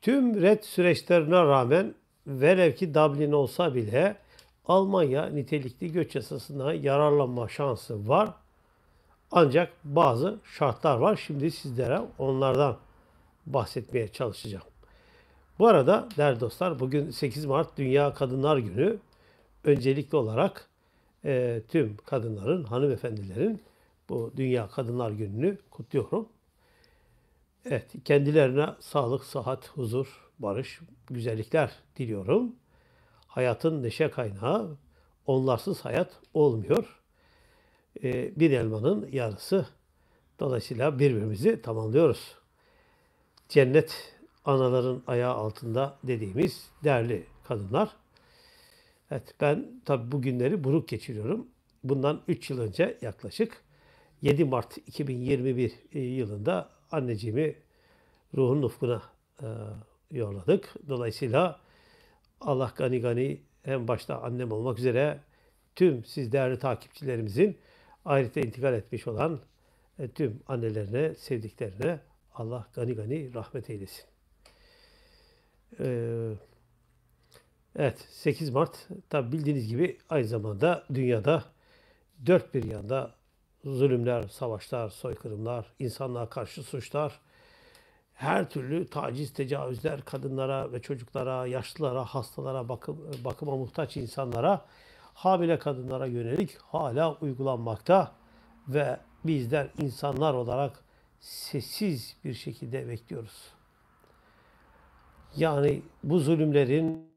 Tüm red süreçlerine rağmen velev ki Dublin olsa bile Almanya nitelikli göç yasasından yararlanma şansı var. Ancak bazı şartlar var. Şimdi sizlere onlardan bahsetmeye çalışacağım. Bu arada değerli dostlar bugün 8 Mart Dünya Kadınlar Günü. Öncelikli olarak e, tüm kadınların, hanımefendilerin bu Dünya Kadınlar Günü'nü kutluyorum. Evet, kendilerine sağlık, sıhhat, huzur, barış, güzellikler diliyorum. Hayatın neşe kaynağı, onlarsız hayat olmuyor. Ee, bir elmanın yarısı. Dolayısıyla birbirimizi tamamlıyoruz. Cennet anaların ayağı altında dediğimiz değerli kadınlar. Evet, ben tabi bu günleri buruk geçiriyorum. Bundan 3 yıl önce yaklaşık 7 Mart 2021 e, yılında anneciğimi ruhun ufkuna e, yolladık. Dolayısıyla Allah gani gani en başta annem olmak üzere tüm siz değerli takipçilerimizin ahirete intikal etmiş olan e, tüm annelerine, sevdiklerine Allah gani gani rahmet eylesin. Ee, evet 8 Mart tabi bildiğiniz gibi aynı zamanda dünyada dört bir yanda zulümler, savaşlar, soykırımlar, insanlığa karşı suçlar, her türlü taciz, tecavüzler kadınlara ve çocuklara, yaşlılara, hastalara, bakım, bakıma muhtaç insanlara, hamile kadınlara yönelik hala uygulanmakta ve bizler insanlar olarak sessiz bir şekilde bekliyoruz. Yani bu zulümlerin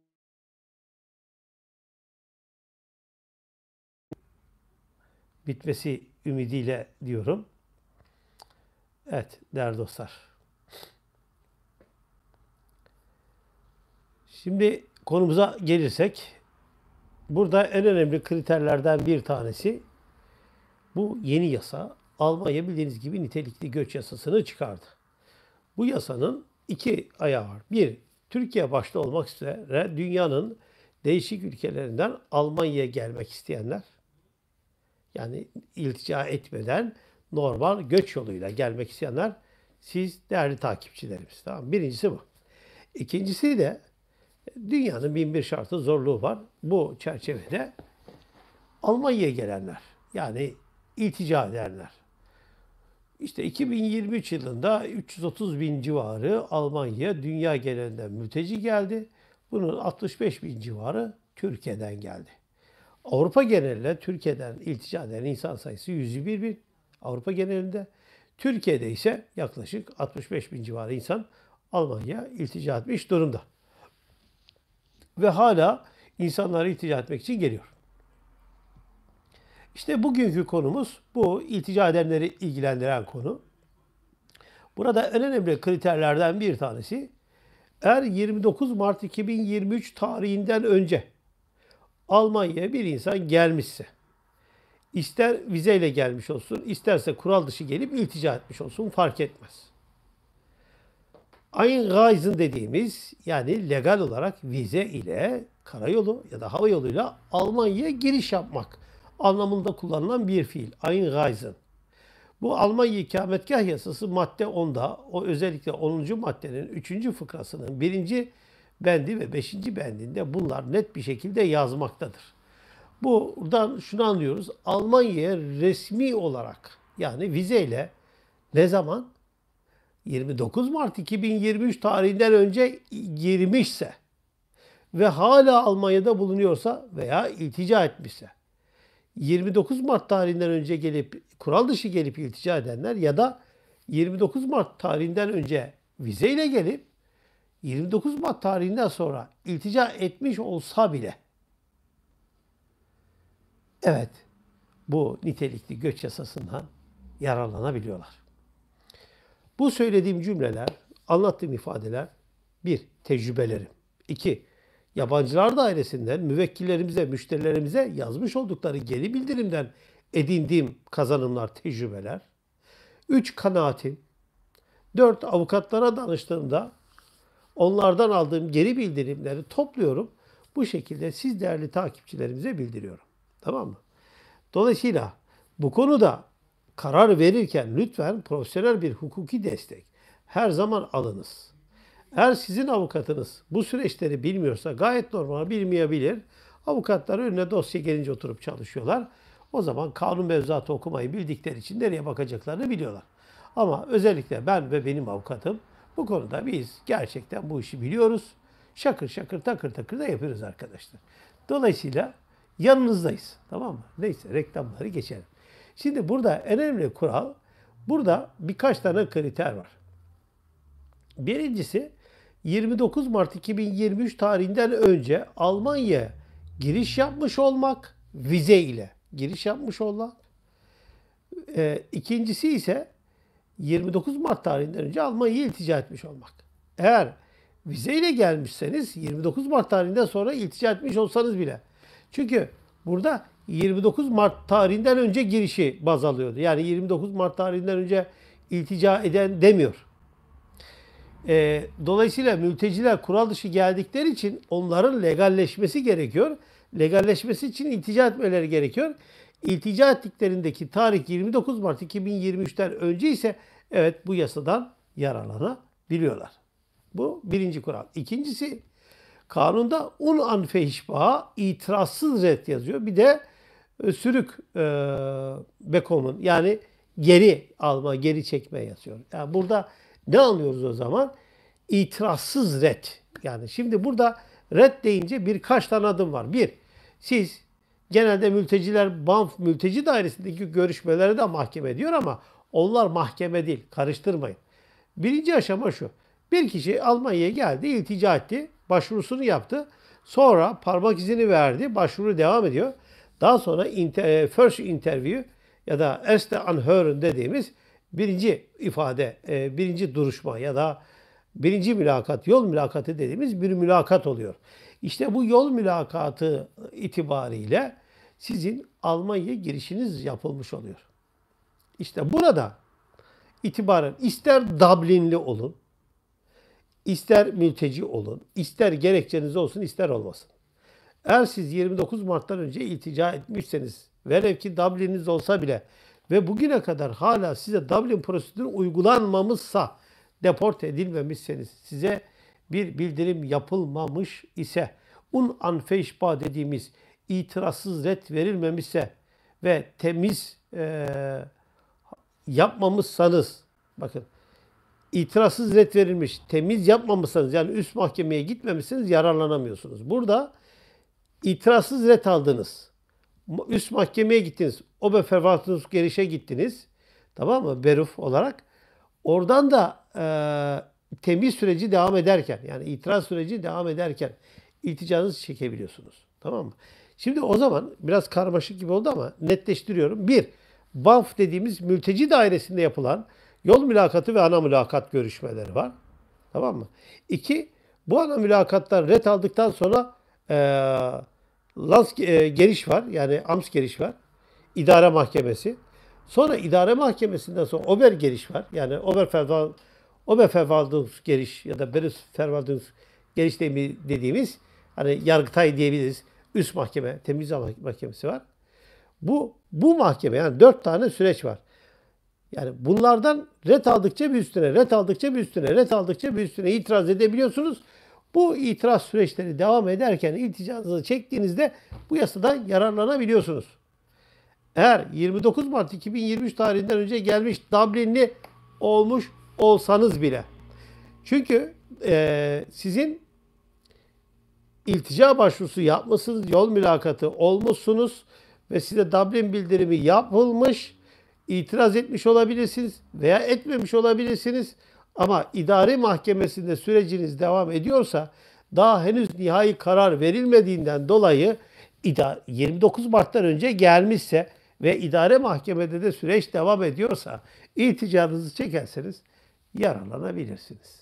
bitmesi ümidiyle diyorum. Evet değerli dostlar. Şimdi konumuza gelirsek burada en önemli kriterlerden bir tanesi bu yeni yasa Almanya bildiğiniz gibi nitelikli göç yasasını çıkardı. Bu yasanın iki ayağı var. Bir, Türkiye başta olmak üzere dünyanın değişik ülkelerinden Almanya'ya gelmek isteyenler yani iltica etmeden normal göç yoluyla gelmek isteyenler siz değerli takipçilerimiz. Tamam Birincisi bu. İkincisi de dünyanın bin bir şartı zorluğu var. Bu çerçevede Almanya'ya gelenler yani iltica edenler. İşte 2023 yılında 330 bin civarı Almanya dünya genelinden mülteci geldi. Bunun 65 bin civarı Türkiye'den geldi. Avrupa genelinde Türkiye'den iltica eden insan sayısı 101 bin Avrupa genelinde. Türkiye'de ise yaklaşık 65 bin civarı insan Almanya iltica etmiş durumda. Ve hala insanlar iltica etmek için geliyor. İşte bugünkü konumuz bu iltica edenleri ilgilendiren konu. Burada en önemli kriterlerden bir tanesi eğer 29 Mart 2023 tarihinden önce Almanya'ya bir insan gelmişse ister vizeyle gelmiş olsun, isterse kural dışı gelip iltica etmiş olsun fark etmez. Ayn Gaiz'in dediğimiz yani legal olarak vize ile karayolu ya da hava yoluyla Almanya'ya giriş yapmak anlamında kullanılan bir fiil. Ayn Gaiz'in. Bu Almanya ikametgah yasası madde 10'da o özellikle 10. maddenin 3. fıkrasının 1 bendi ve beşinci bendinde bunlar net bir şekilde yazmaktadır. Buradan şunu anlıyoruz. Almanya'ya resmi olarak yani vizeyle ne zaman? 29 Mart 2023 tarihinden önce girmişse ve hala Almanya'da bulunuyorsa veya iltica etmişse. 29 Mart tarihinden önce gelip kural dışı gelip iltica edenler ya da 29 Mart tarihinden önce vizeyle gelip 29 Mart tarihinden sonra iltica etmiş olsa bile evet bu nitelikli göç yasasından yararlanabiliyorlar. Bu söylediğim cümleler, anlattığım ifadeler bir tecrübelerim. iki Yabancılar dairesinden müvekkillerimize, müşterilerimize yazmış oldukları geri bildirimden edindiğim kazanımlar, tecrübeler. Üç Kanaatim. Dört Avukatlara danıştığımda Onlardan aldığım geri bildirimleri topluyorum. Bu şekilde siz değerli takipçilerimize bildiriyorum. Tamam mı? Dolayısıyla bu konuda karar verirken lütfen profesyonel bir hukuki destek her zaman alınız. Eğer sizin avukatınız bu süreçleri bilmiyorsa gayet normal bilmeyebilir. Avukatlar önüne dosya gelince oturup çalışıyorlar. O zaman kanun mevzuatı okumayı bildikleri için nereye bakacaklarını biliyorlar. Ama özellikle ben ve benim avukatım bu konuda biz gerçekten bu işi biliyoruz. Şakır şakır takır takır da yapıyoruz arkadaşlar. Dolayısıyla yanınızdayız. Tamam mı? Neyse reklamları geçelim. Şimdi burada en önemli kural, burada birkaç tane kriter var. Birincisi 29 Mart 2023 tarihinden önce Almanya giriş yapmış olmak vize ile giriş yapmış olmak. E, ikincisi ise 29 Mart tarihinden önce Almanya'ya iltica etmiş olmak. Eğer vizeyle gelmişseniz 29 Mart tarihinden sonra iltica etmiş olsanız bile. Çünkü burada 29 Mart tarihinden önce girişi baz alıyordu. Yani 29 Mart tarihinden önce iltica eden demiyor. E, dolayısıyla mülteciler kural dışı geldikleri için onların legalleşmesi gerekiyor. Legalleşmesi için iltica etmeleri gerekiyor. İltica ettiklerindeki tarih 29 Mart 2023'ten önce ise evet bu yasadan yararlanabiliyorlar. Bu birinci kural. İkincisi kanunda un an fehişbaha itirazsız red yazıyor. Bir de e, sürük e, bekomun yani geri alma, geri çekme yazıyor. Yani burada ne anlıyoruz o zaman? İtirazsız red. Yani şimdi burada red deyince birkaç tane adım var. Bir, siz genelde mülteciler Banf mülteci dairesindeki görüşmeleri de mahkeme ediyor ama onlar mahkeme değil. Karıştırmayın. Birinci aşama şu. Bir kişi Almanya'ya geldi, iltica etti, başvurusunu yaptı. Sonra parmak izini verdi, başvuru devam ediyor. Daha sonra inter, e, first interview ya da erste anhören dediğimiz birinci ifade, e, birinci duruşma ya da birinci mülakat, yol mülakatı dediğimiz bir mülakat oluyor. İşte bu yol mülakatı itibariyle sizin Almanya'ya girişiniz yapılmış oluyor. İşte burada itibaren ister Dublinli olun, ister mülteci olun, ister gerekçeniz olsun, ister olmasın. Eğer siz 29 Mart'tan önce iltica etmişseniz, velev ki Dublin'iniz olsa bile ve bugüne kadar hala size Dublin prosedürü uygulanmamışsa, deport edilmemişseniz, size bir bildirim yapılmamış ise, un anfeşba dediğimiz itirazsız ret verilmemişse ve temiz e, yapmamışsanız bakın itirazsız ret verilmiş temiz yapmamışsanız yani üst mahkemeye gitmemişsiniz yararlanamıyorsunuz. Burada itirazsız ret aldınız. Üst mahkemeye gittiniz. O be fervatınız gerişe gittiniz. Tamam mı? Beruf olarak. Oradan da e, temiz süreci devam ederken yani itiraz süreci devam ederken ilticanızı çekebiliyorsunuz. Tamam mı? Şimdi o zaman biraz karmaşık gibi oldu ama netleştiriyorum. Bir, BANF dediğimiz mülteci dairesinde yapılan yol mülakatı ve ana mülakat görüşmeleri var. Tamam mı? İki, bu ana mülakatlar ret aldıktan sonra e, LAS e, geliş var. Yani AMS geliş var. İdare mahkemesi. Sonra idare mahkemesinden sonra Ober geliş var. Yani ober ober Oberverwaltungs geliş ya da Berufsverwaltungs geliş dediğimiz hani Yargıtay diyebiliriz üst mahkeme, temizleme mahkemesi var. Bu bu mahkeme yani dört tane süreç var. Yani bunlardan ret aldıkça bir üstüne, ret aldıkça bir üstüne, ret aldıkça bir üstüne itiraz edebiliyorsunuz. Bu itiraz süreçleri devam ederken ilticanızı çektiğinizde bu yasadan yararlanabiliyorsunuz. Eğer 29 Mart 2023 tarihinden önce gelmiş Dublinli olmuş olsanız bile. Çünkü e, sizin iltica başvurusu yapmışsınız, yol mülakatı olmuşsunuz ve size Dublin bildirimi yapılmış, itiraz etmiş olabilirsiniz veya etmemiş olabilirsiniz. Ama idari mahkemesinde süreciniz devam ediyorsa daha henüz nihai karar verilmediğinden dolayı 29 Mart'tan önce gelmişse ve idare mahkemede de süreç devam ediyorsa iticanızı çekerseniz yaralanabilirsiniz.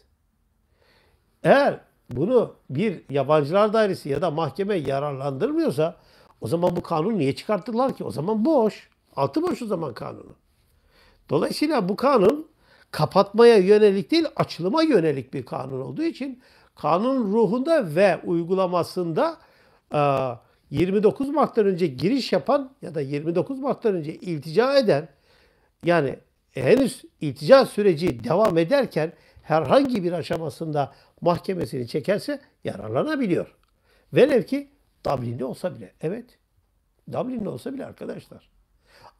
Eğer bunu bir yabancılar dairesi ya da mahkeme yararlandırmıyorsa o zaman bu kanunu niye çıkarttılar ki? O zaman boş. Altı boş o zaman kanunu. Dolayısıyla bu kanun kapatmaya yönelik değil açılıma yönelik bir kanun olduğu için kanun ruhunda ve uygulamasında 29 e, Mart'tan önce giriş yapan ya da 29 Mart'tan önce iltica eden yani henüz iltica süreci devam ederken herhangi bir aşamasında mahkemesini çekerse yararlanabiliyor. Velev ki Dublin'de olsa bile. Evet. Dublin'de olsa bile arkadaşlar.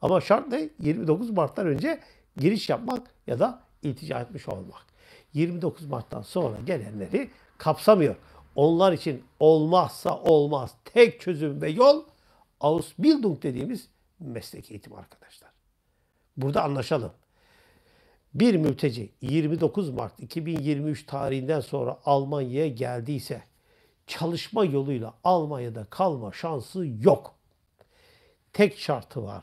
Ama şart ne? 29 Mart'tan önce giriş yapmak ya da iltica etmiş olmak. 29 Mart'tan sonra gelenleri kapsamıyor. Onlar için olmazsa olmaz tek çözüm ve yol Ausbildung dediğimiz mesleki eğitim arkadaşlar. Burada anlaşalım bir mülteci 29 Mart 2023 tarihinden sonra Almanya'ya geldiyse çalışma yoluyla Almanya'da kalma şansı yok. Tek şartı var.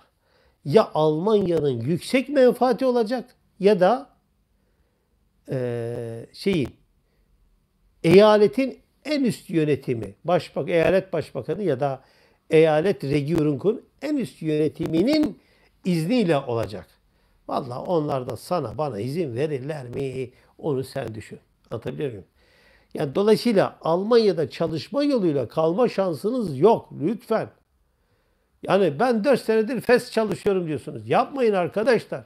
Ya Almanya'nın yüksek menfaati olacak ya da e, şeyin eyaletin en üst yönetimi, başbak eyalet başbakanı ya da eyalet Regierung'un en üst yönetiminin izniyle olacak. Vallahi onlar da sana bana izin verirler mi? Onu sen düşün. Anlatabiliyor muyum? Yani dolayısıyla Almanya'da çalışma yoluyla kalma şansınız yok. Lütfen. Yani ben 4 senedir FES çalışıyorum diyorsunuz. Yapmayın arkadaşlar.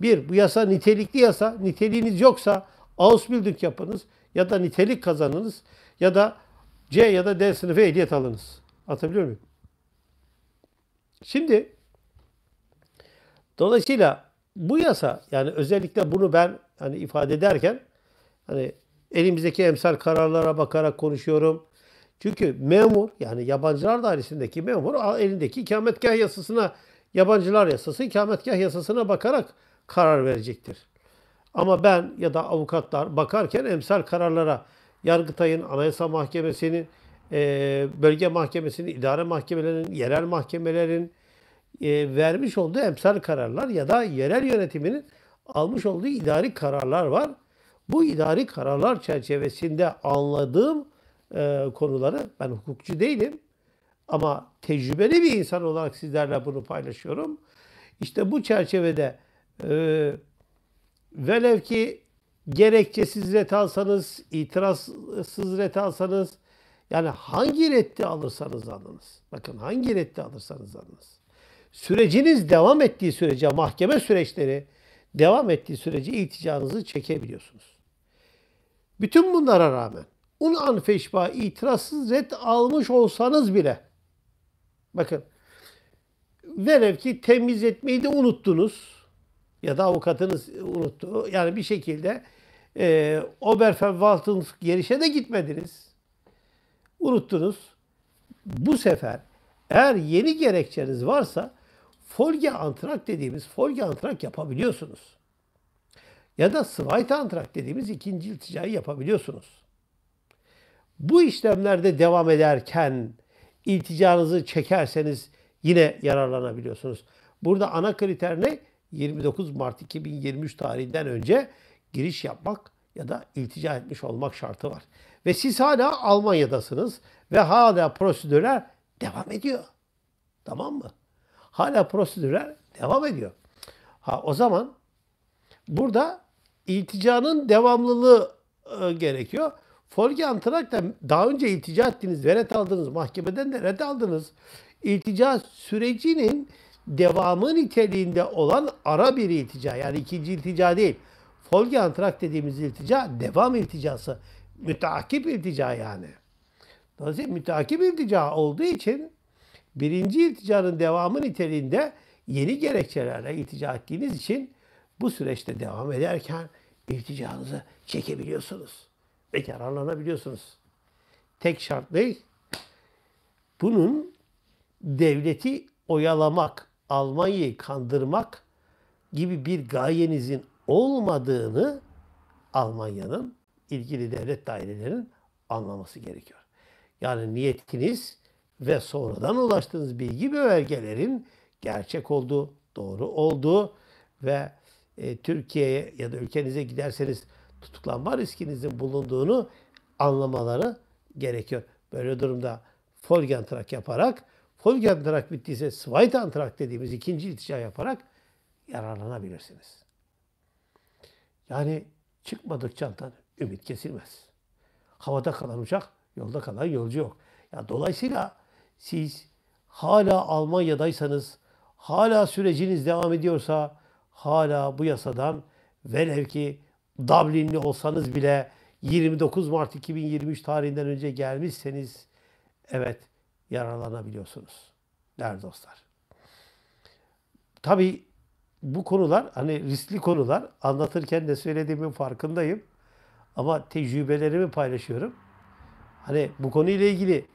Bir, bu yasa nitelikli yasa. Niteliğiniz yoksa Ausbildung yapınız ya da nitelik kazanınız ya da C ya da D sınıfı ehliyet alınız. Atabiliyor muyum? Şimdi dolayısıyla bu yasa yani özellikle bunu ben hani ifade ederken hani elimizdeki emsal kararlara bakarak konuşuyorum. Çünkü memur yani yabancılar dairesindeki memur elindeki ikametgah yasasına yabancılar yasası ikametgah yasasına bakarak karar verecektir. Ama ben ya da avukatlar bakarken emsal kararlara Yargıtay'ın, Anayasa Mahkemesi'nin, e, Bölge Mahkemesi'nin, idare Mahkemelerinin, yerel mahkemelerin, e, vermiş olduğu emsal kararlar ya da yerel yönetiminin almış olduğu idari kararlar var. Bu idari kararlar çerçevesinde anladığım e, konuları ben hukukçu değilim ama tecrübeli bir insan olarak sizlerle bunu paylaşıyorum. İşte bu çerçevede e, velev ki gerekçesiz ret alsanız, itirazsız ret alsanız, yani hangi reddi alırsanız alınız. Bakın hangi reddi alırsanız alınız süreciniz devam ettiği sürece, mahkeme süreçleri devam ettiği sürece ilticanızı çekebiliyorsunuz. Bütün bunlara rağmen un feşba itirazsız red almış olsanız bile bakın velev ki temiz etmeyi de unuttunuz ya da avukatınız unuttu. Yani bir şekilde e, Oberverwaltungsgericht'e de gitmediniz. Unuttunuz. Bu sefer eğer yeni gerekçeniz varsa folge antrak dediğimiz folge antrak yapabiliyorsunuz. Ya da Swite antrak dediğimiz ikinci ilticayı yapabiliyorsunuz. Bu işlemlerde devam ederken ilticanızı çekerseniz yine yararlanabiliyorsunuz. Burada ana kriter ne? 29 Mart 2023 tarihinden önce giriş yapmak ya da iltica etmiş olmak şartı var. Ve siz hala Almanya'dasınız ve hala prosedürler devam ediyor. Tamam mı? Hala prosedürler devam ediyor. Ha o zaman burada ilticanın devamlılığı e, gerekiyor. Folge da daha önce iltica ettiniz ve ret aldınız. Mahkemeden de ret aldınız. İltica sürecinin devamı niteliğinde olan ara bir iltica. Yani ikinci iltica değil. Folge antrak dediğimiz iltica devam ilticası. Müteakip iltica yani. Dolayısıyla müteakip iltica olduğu için birinci ilticanın devamı niteliğinde yeni gerekçelerle iltica ettiğiniz için bu süreçte devam ederken ilticanızı çekebiliyorsunuz ve yararlanabiliyorsunuz. Tek şart ne? Bunun devleti oyalamak, Almanya'yı kandırmak gibi bir gayenizin olmadığını Almanya'nın ilgili devlet dairelerinin anlaması gerekiyor. Yani niyetiniz ve sonradan ulaştığınız bilgi ve belgelerin gerçek olduğu, doğru olduğu ve e, Türkiye'ye ya da ülkenize giderseniz tutuklanma riskinizin bulunduğunu anlamaları gerekiyor. Böyle durumda Folgentrak yaparak, Folgentrak bittiyse Zweitantrak dediğimiz ikinci iltica yaparak yararlanabilirsiniz. Yani çıkmadık çantan ümit kesilmez. Havada kalan uçak, yolda kalan yolcu yok. Ya dolayısıyla siz hala Almanya'daysanız, hala süreciniz devam ediyorsa hala bu yasadan velev ki Dublin'li olsanız bile 29 Mart 2023 tarihinden önce gelmişseniz evet yararlanabiliyorsunuz. Değerli dostlar. Tabii bu konular hani riskli konular anlatırken de söylediğimin farkındayım. Ama tecrübelerimi paylaşıyorum. Hani bu konuyla ilgili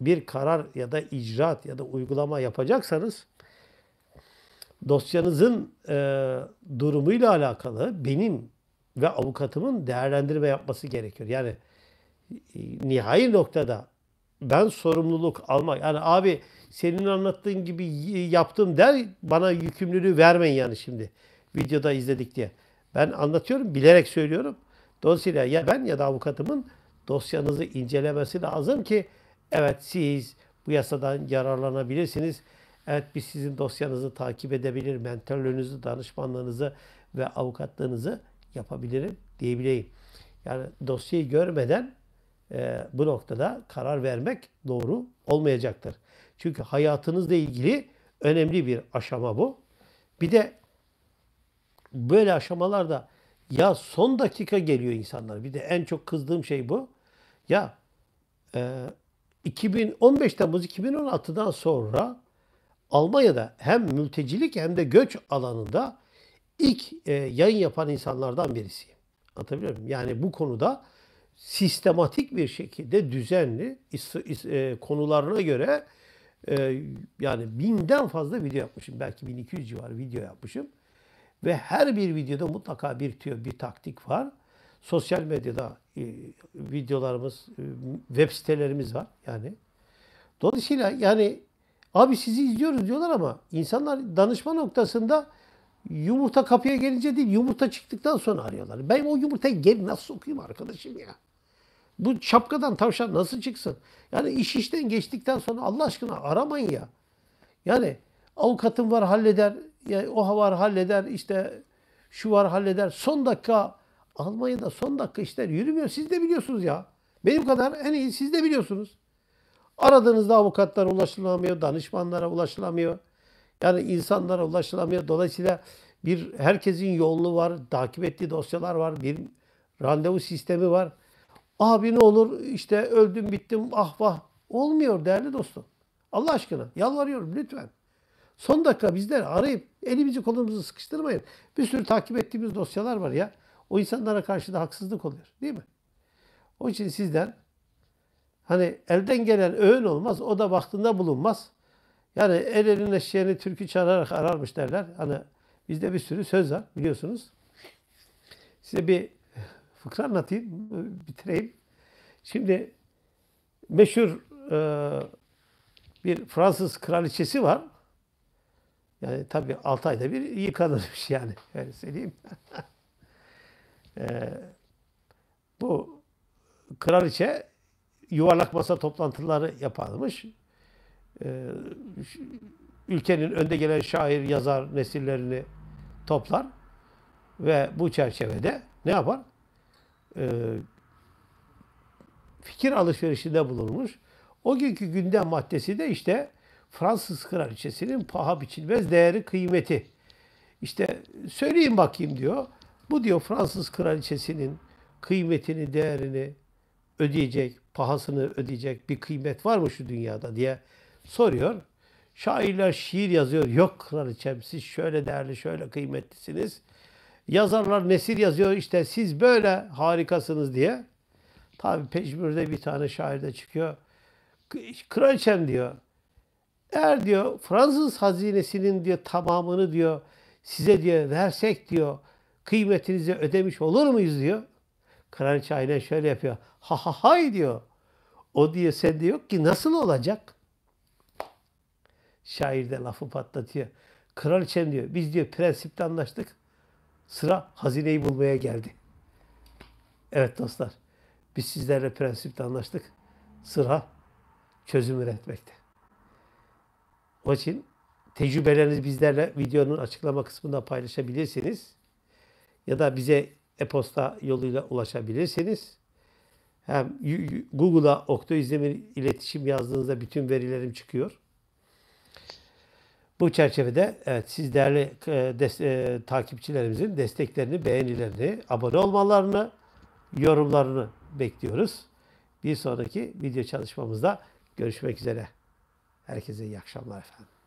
bir karar ya da icraat ya da uygulama yapacaksanız dosyanızın e, durumuyla alakalı benim ve avukatımın değerlendirme yapması gerekiyor. Yani e, nihai noktada ben sorumluluk almak. Yani abi senin anlattığın gibi yaptım der bana yükümlülüğü vermeyin yani şimdi videoda izledik diye. Ben anlatıyorum bilerek söylüyorum. Dolayısıyla ya ben ya da avukatımın dosyanızı incelemesi lazım ki Evet siz bu yasadan yararlanabilirsiniz. Evet biz sizin dosyanızı takip edebilir, mentorluğunuzu, danışmanlığınızı ve avukatlığınızı yapabilirim diyebileyim. Yani dosyayı görmeden e, bu noktada karar vermek doğru olmayacaktır. Çünkü hayatınızla ilgili önemli bir aşama bu. Bir de böyle aşamalarda ya son dakika geliyor insanlar. Bir de en çok kızdığım şey bu. Ya e, 2015 Temmuz 2016'dan sonra Almanya'da hem mültecilik hem de göç alanında ilk e, yayın yapan insanlardan birisiyim. Anlatabiliyor muyum? Yani bu konuda sistematik bir şekilde düzenli is, is, e, konularına göre e, yani binden fazla video yapmışım. Belki 1200 civarı video yapmışım. Ve her bir videoda mutlaka bir tüyo, bir taktik var sosyal medyada e, videolarımız, e, web sitelerimiz var yani. Dolayısıyla yani abi sizi izliyoruz diyorlar ama insanlar danışma noktasında yumurta kapıya gelince değil yumurta çıktıktan sonra arıyorlar. Ben o yumurtayı geri nasıl sokayım arkadaşım ya? Bu şapkadan tavşan nasıl çıksın? Yani iş işten geçtikten sonra Allah aşkına aramayın ya. Yani avukatım var halleder, yani o var halleder, işte şu var halleder. Son dakika Almanya'da son dakika işler yürümüyor. Siz de biliyorsunuz ya. Benim kadar en iyi siz de biliyorsunuz. Aradığınızda avukatlara ulaşılamıyor, danışmanlara ulaşılamıyor. Yani insanlara ulaşılamıyor. Dolayısıyla bir herkesin yolunu var, takip ettiği dosyalar var, bir randevu sistemi var. Abi ne olur işte öldüm bittim ah vah. Olmuyor değerli dostum. Allah aşkına yalvarıyorum lütfen. Son dakika bizleri arayıp elimizi kolumuzu sıkıştırmayın. Bir sürü takip ettiğimiz dosyalar var ya. O insanlara karşı da haksızlık oluyor. Değil mi? Onun için sizden hani elden gelen öğün olmaz. O da vaktinde bulunmaz. Yani el elin eşeğini türkü çağırarak ararmış derler. Hani bizde bir sürü söz var biliyorsunuz. Size bir fıkra anlatayım, bitireyim. Şimdi meşhur e, bir Fransız kraliçesi var. Yani tabii 6 ayda bir yıkanırmış yani. Öyle söyleyeyim. Ee, bu kraliçe yuvarlak masa toplantıları yaparmış. Ee, ülkenin önde gelen şair, yazar nesillerini toplar ve bu çerçevede ne yapar? Ee, fikir alışverişinde bulunmuş. O günkü gündem maddesi de işte Fransız kraliçesinin paha biçilmez değeri kıymeti. İşte söyleyeyim bakayım diyor. Bu diyor Fransız kraliçesinin kıymetini, değerini ödeyecek, pahasını ödeyecek bir kıymet var mı şu dünyada diye soruyor. Şairler şiir yazıyor. Yok kraliçem siz şöyle değerli, şöyle kıymetlisiniz. Yazarlar nesil yazıyor işte siz böyle harikasınız diye. Tabi Pejmür'de bir tane şair de çıkıyor. Kraliçem diyor. Eğer diyor Fransız hazinesinin diyor tamamını diyor size diye versek diyor kıymetinizi ödemiş olur muyuz diyor. Kraliçe aynen şöyle yapıyor. Ha ha hay diyor. O diye sen de yok ki nasıl olacak? Şair de lafı patlatıyor. Kraliçem diyor biz diyor prensipte anlaştık. Sıra hazineyi bulmaya geldi. Evet dostlar biz sizlerle prensipte anlaştık. Sıra çözüm üretmekte. Onun için tecrübelerinizi bizlerle videonun açıklama kısmında paylaşabilirsiniz ya da bize e-posta yoluyla ulaşabilirsiniz. Hem Google'a Okto İzdemir iletişim yazdığınızda bütün verilerim çıkıyor. Bu çerçevede evet siz değerli e, des, e, takipçilerimizin desteklerini, beğenilerini, abone olmalarını, yorumlarını bekliyoruz. Bir sonraki video çalışmamızda görüşmek üzere. Herkese iyi akşamlar efendim.